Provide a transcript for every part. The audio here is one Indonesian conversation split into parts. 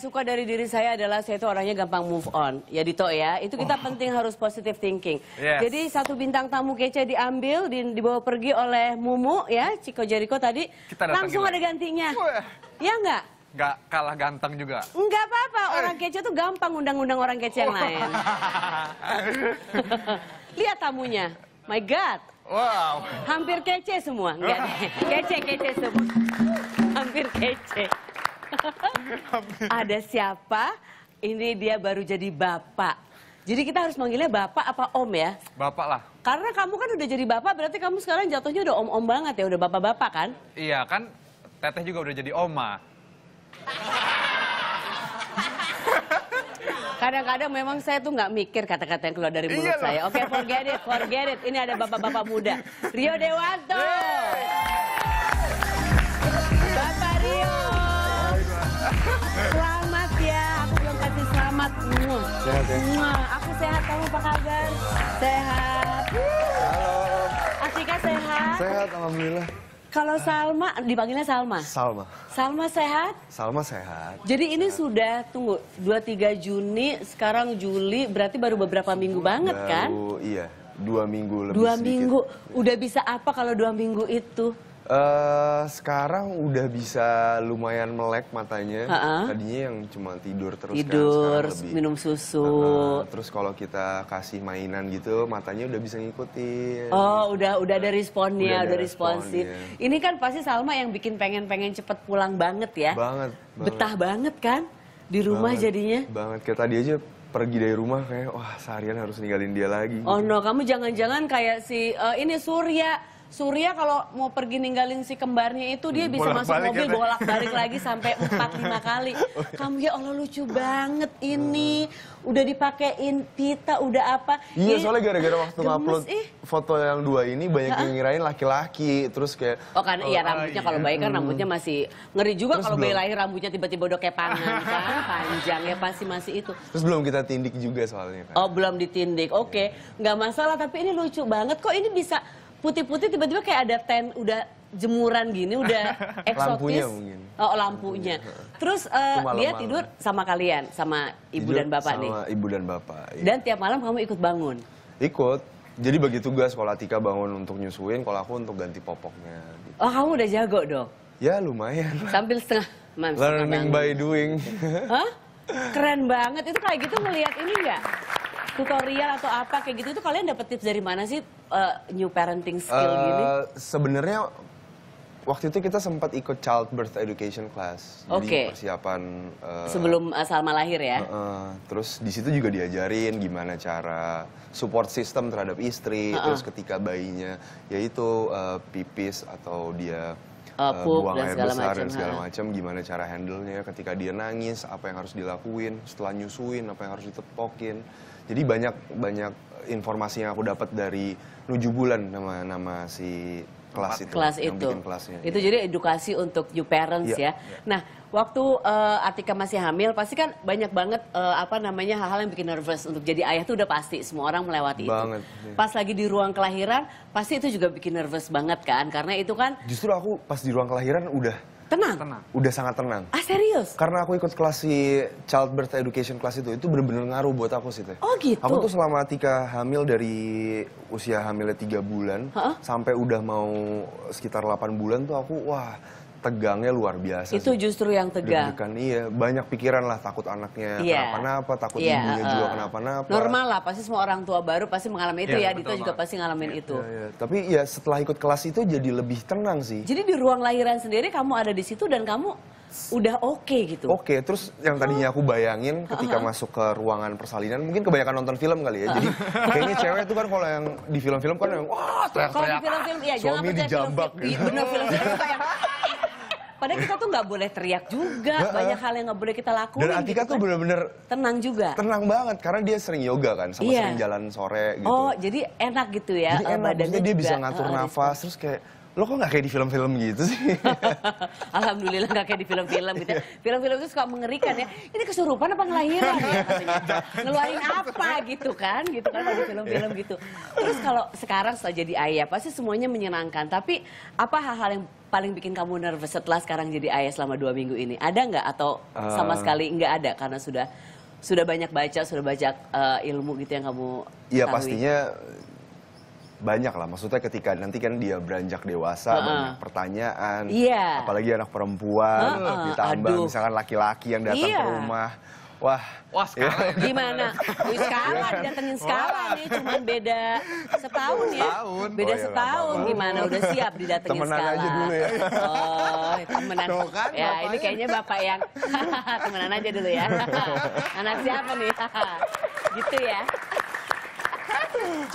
suka dari diri saya adalah saya itu orangnya gampang move on. Ya Dito ya, itu kita oh. penting harus positive thinking. Yes. Jadi satu bintang tamu kece diambil, di dibawa pergi oleh Mumu ya, Ciko Jeriko tadi. Kita langsung ada gantinya. Wah. Ya enggak enggak kalah ganteng juga. Nggak apa-apa, eh. orang kece tuh gampang undang-undang orang kece yang lain. Lihat tamunya, my God. Wow. Hampir kece semua, enggak Kece, kece semua. Hampir kece. Ada siapa? Ini dia baru jadi bapak. Jadi kita harus manggilnya bapak apa om ya? Bapak lah. Karena kamu kan udah jadi bapak, berarti kamu sekarang jatuhnya udah om-om banget ya, udah bapak-bapak kan? Iya kan, teteh juga udah jadi oma. Kadang-kadang memang saya tuh nggak mikir kata-kata yang keluar dari mulut Iyalah. saya. Oke, okay, forget it, forget it. Ini ada bapak-bapak muda. Rio Dewanto. Yeah. Selamat ya, aku belum kasih selamat. Sehat ya? Aku sehat, kamu apa kabar? Sehat. Halo. Afrika sehat? Sehat, Alhamdulillah. Kalau Salma, dipanggilnya Salma? Salma. Salma sehat? Salma sehat. Jadi ini sudah, tunggu, 23 Juni, sekarang Juli, berarti baru beberapa minggu baru, banget kan? Iya, dua minggu lebih Dua sedikit. minggu, udah bisa apa kalau dua minggu itu? Uh, sekarang udah bisa lumayan melek matanya. Uh-uh. Tadinya yang cuma tidur terus kan, tidur, kan lebih. minum susu. Uh, terus kalau kita kasih mainan gitu, matanya udah bisa ngikutin. Oh, udah udah ada responnya, udah, ada udah responsif. Respon, Ini kan pasti Salma yang bikin pengen-pengen cepet pulang banget ya. Banget, banget. Betah banget kan di rumah banget, jadinya. Banget kayak tadi aja pergi dari rumah kayak wah seharian harus ninggalin dia lagi. Oh gitu. no, kamu jangan-jangan kayak si uh, ini Surya Surya kalau mau pergi ninggalin si kembarnya itu dia bisa bolak masuk mobil bolak-balik lagi sampai 4 5 kali. Oh, iya. Kamu ya Allah lucu banget ini. Hmm. Udah dipakein pita, udah apa. Iya, soalnya gara-gara waktu upload foto yang dua ini banyak yang ngirain laki-laki. Terus kayak Oh kan iya oh, rambutnya iya. kalau bayi kan hmm. rambutnya masih ngeri juga kalau bayi lahir rambutnya tiba-tiba udah kayak panjang kan panjang ya pasti masih itu. Terus belum kita tindik juga soalnya kan. Oh, belum ditindik. Oke, okay. Iya. nggak masalah tapi ini lucu banget kok ini bisa putih-putih tiba-tiba kayak ada ten udah jemuran gini udah eksotis lampunya oh lampunya terus uh, dia tidur sama kalian sama ibu tidur dan bapak sama nih sama ibu dan bapak iya. dan tiap malam kamu ikut bangun ikut jadi bagi tugas kalau tika bangun untuk nyusuin kalau aku untuk ganti popoknya gitu. oh kamu udah jago dong ya lumayan sambil setengah man, learning setengah by doing huh? keren banget itu kayak gitu melihat ini nggak tutorial atau apa kayak gitu itu kalian dapet tips dari mana sih Uh, new parenting skill uh, gini? Sebenarnya waktu itu kita sempat ikut childbirth education class. Oke. di Persiapan uh, sebelum uh, Salma lahir ya. Uh, uh, terus di situ juga diajarin gimana cara support system terhadap istri, uh -uh. terus ketika bayinya yaitu uh, pipis atau dia uh, pup buang dan air besar macam, dan segala macam gimana cara handle-nya ketika dia nangis apa yang harus dilakuin setelah nyusuin apa yang harus ditepokin jadi banyak banyak informasi yang aku dapat dari Nuju Bulan nama nama si kelas itu, kelas yang itu. Bikin itu ya. jadi edukasi untuk you parents ya. ya. Nah, waktu uh, Atika masih hamil pasti kan banyak banget uh, apa namanya hal-hal yang bikin nervous untuk jadi ayah tuh udah pasti semua orang melewati banget, itu. Ya. Pas lagi di ruang kelahiran pasti itu juga bikin nervous banget kan karena itu kan Justru aku pas di ruang kelahiran udah Tenang. tenang. Udah sangat tenang. Ah serius? Karena aku ikut kelas si childbirth education kelas itu, itu bener-bener ngaruh buat aku sih teh. Oh gitu. Aku tuh selama Tika hamil dari usia hamilnya tiga bulan ha sampai udah mau sekitar 8 bulan tuh aku wah tegangnya luar biasa. Itu sih. justru yang tegang. Deg iya, banyak pikiran lah takut anaknya yeah. kenapa-napa, takut yeah, ibunya uh, juga kenapa-napa. Normal lah, pasti semua orang tua baru pasti mengalami itu yeah, ya, Dito juga pasti ngalamin yeah, itu. Yeah, yeah. Tapi ya setelah ikut kelas itu jadi lebih tenang sih. Jadi di ruang lahiran sendiri kamu ada di situ dan kamu udah oke okay, gitu. Oke, okay, terus yang tadinya aku bayangin ketika masuk ke ruangan persalinan mungkin kebanyakan nonton film kali ya. Jadi kayaknya cewek itu kan kalau yang di film-film kan yang wah teriak-teriak. Kalau di film-film ya jangan percaya dijambak, film, gitu. Iya, bener film-film kayak Padahal kita tuh nggak boleh teriak juga, nah, banyak hal yang nggak boleh kita lakukan. Dan Atika gitu tuh kan. bener-bener tenang juga. Tenang banget karena dia sering yoga kan, sama yeah. sering jalan sore gitu. Oh, jadi enak gitu ya. Jadi eh, enak, badannya dia bisa ngatur nafas, gitu. terus kayak lo kok gak kayak di film-film gitu sih? Alhamdulillah gak kayak di film-film gitu. Ya. Film-film itu suka mengerikan ya. Ini kesurupan apa ngelahiran ya? Ngeluarin apa gitu kan? Gitu kan di film-film iya. gitu. Terus kalau sekarang setelah jadi ayah pasti semuanya menyenangkan. Tapi apa hal-hal yang paling bikin kamu nervous setelah sekarang jadi ayah selama dua minggu ini? Ada nggak atau eh. sama uh, sekali nggak ada karena sudah sudah banyak baca, sudah banyak uh, ilmu gitu yang kamu Iya pastinya banyak lah maksudnya ketika nanti kan dia beranjak dewasa uh -uh. banyak pertanyaan yeah. apalagi anak perempuan uh -uh. ditambah Aduh. misalkan laki-laki yang datang yeah. ke iya. rumah Wah. Wah, skala. Gimana? Wih, skala didatengin skala Wah. nih cuman beda setahun ya. Setahun. Beda oh, iya, setahun lama. gimana udah siap didatengin temenan skala. Ya. Oh, iya, kan, ya, ya. Temenan aja dulu ya. Oh, temenan. Tuh kan, ya, bapaknya. ini kayaknya bapak yang temenan aja dulu ya. Anak siapa nih? gitu ya.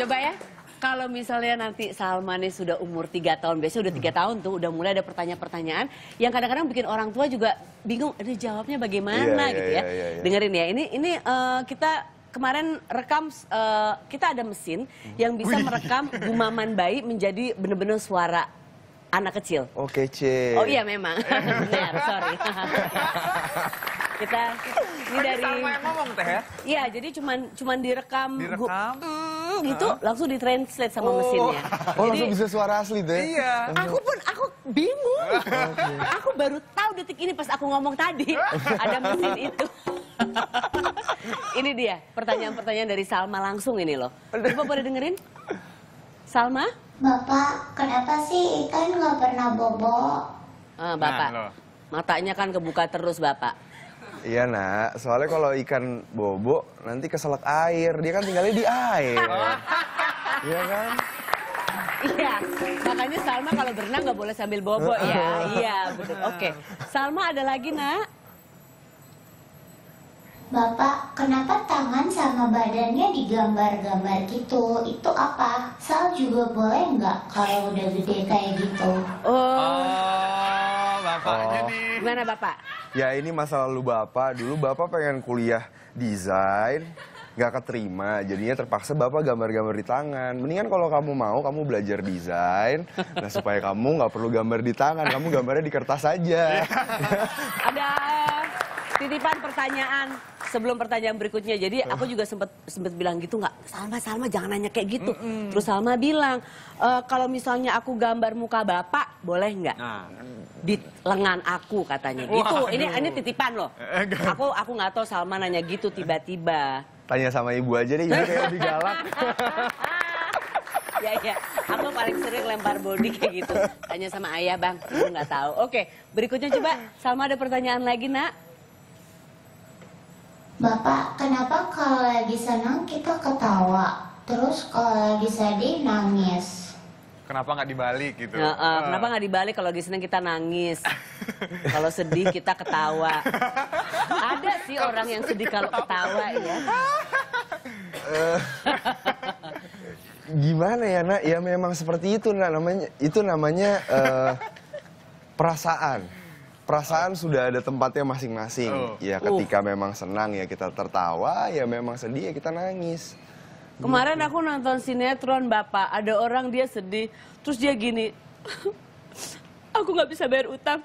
Coba ya kalau misalnya nanti Salmane sudah umur 3 tahun, biasanya udah tiga hmm. tahun tuh udah mulai ada pertanyaan-pertanyaan yang kadang-kadang bikin orang tua juga bingung, Ada jawabnya bagaimana yeah, iya, gitu yeah, ya. Yeah, iya, iya. Dengerin ya, ini ini uh, kita kemarin rekam uh, kita ada mesin hmm. yang bisa merekam gumaman bayi menjadi benar-benar suara anak kecil. Oke, okay, C. Oh iya memang. Benar, sorry. Kita ini dari sama ngomong teh ya? Iya, jadi cuman cuman direkam. Direkam. Gua, gitu langsung ditranslate sama oh. mesinnya. Oh, jadi, langsung bisa suara asli deh. Iya. Aku pun aku bingung. aku baru tahu detik ini pas aku ngomong tadi ada mesin itu. ini dia pertanyaan-pertanyaan dari Salma langsung ini loh. Coba boleh dengerin? Salma? Bapak, kenapa sih ikan nggak pernah bobo? Ah, Bapak, nah, matanya kan kebuka terus Bapak. Iya nak, soalnya kalau ikan bobo nanti keselak air, dia kan tinggalnya di air. Iya kan? Iya, makanya Salma kalau berenang nggak boleh sambil bobo ya. Iya, betul. Oke, Salma ada lagi nak? Bapak, kenapa tangan sama badannya digambar-gambar gitu? Itu apa? Sal juga boleh nggak kalau udah gede kayak gitu? Oh. oh bapaknya oh. nih. Gimana bapak? Ya ini masa lalu bapak. Dulu bapak pengen kuliah desain, gak keterima. Jadinya terpaksa bapak gambar-gambar di tangan. Mendingan kalau kamu mau, kamu belajar desain. Nah supaya kamu gak perlu gambar di tangan, kamu gambarnya di kertas aja. Iya. Ada titipan pertanyaan sebelum pertanyaan berikutnya. Jadi aku juga sempat sempat bilang gitu nggak, Salma Salma jangan nanya kayak gitu. Mm -mm. Terus Salma bilang e, kalau misalnya aku gambar muka bapak boleh nggak nah. di lengan aku katanya. gitu. Aduh. Ini ini titipan loh. Eh, aku aku nggak tahu Salma nanya gitu tiba-tiba. Tanya sama ibu aja deh, jadi kayak lebih galak. ya ya aku paling sering lempar body kayak gitu tanya sama ayah bang aku nggak tahu oke berikutnya coba Salma ada pertanyaan lagi nak Bapak, kenapa kalau lagi senang kita ketawa, terus kalau lagi sedih nangis? Kenapa nggak dibalik gitu? Ya, uh, uh. Kenapa nggak dibalik kalau lagi senang kita nangis, kalau sedih kita ketawa. Ada sih orang yang sedih kalau ketawa ya. gimana ya nak? Ya memang seperti itu nak namanya. Itu namanya uh, perasaan perasaan sudah ada tempatnya masing-masing. Oh. Ya uh. ketika uh. memang senang ya kita tertawa, ya memang sedih ya kita nangis. Kemarin gitu. aku nonton sinetron Bapak, ada orang dia sedih, terus dia gini, aku nggak bisa bayar utang.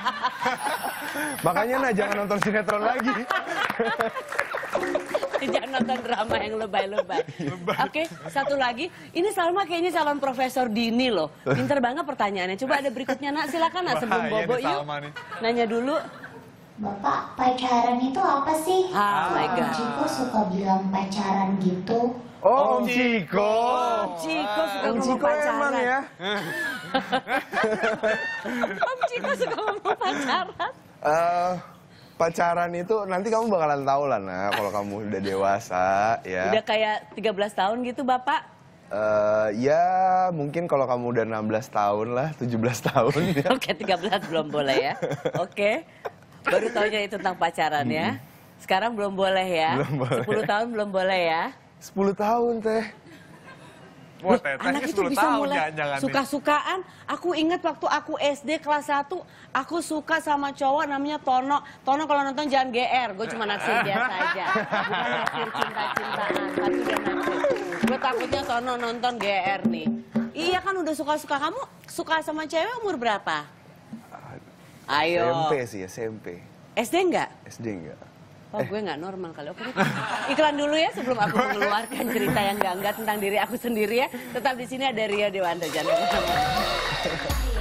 Makanya nah jangan nonton sinetron lagi. tidak nonton drama yang lebay-lebay. Oke, okay, satu lagi. Ini Salma kayaknya calon profesor Dini loh. Pinter banget pertanyaannya. Coba ada berikutnya, nak. Silakan, nak. Sebelum iya, bobo, yuk. Nanya dulu. Bapak, pacaran itu apa sih? Ah, oh my God. Om Ciko suka bilang pacaran gitu. Oh, Om Ciko. Om Ciko suka Om Ciko pacaran. ya. Om Ciko suka ngomong pacaran. Uh, pacaran itu nanti kamu bakalan tahu lah nah kalau kamu udah dewasa ya. Udah kayak 13 tahun gitu Bapak? Uh, ya mungkin kalau kamu udah 16 tahun lah, 17 tahun ya. Oke, tiga 13 belum boleh ya. Oke. Baru tahunya itu tentang pacaran ya. Sekarang belum boleh ya. Belum boleh. 10 tahun belum boleh ya. 10 tahun teh. Wah, anak itu bisa tahun, mulai suka-sukaan. Aku ingat waktu aku SD kelas 1, aku suka sama cowok namanya Tono. Tono kalau nonton jangan GR, gue cuma naksir biasa aja. Bukan naksir cinta-cintaan, tapi Gue takutnya Tono nonton GR nih. Iya kan udah suka-suka kamu, suka sama cewek umur berapa? Ayo. SMP sih, SMP. SD enggak? SD enggak oh gue nggak normal kalau aku iklan dulu ya sebelum aku mengeluarkan cerita yang gak enggak tentang diri aku sendiri ya tetap di sini ada Ria Dewanda jangan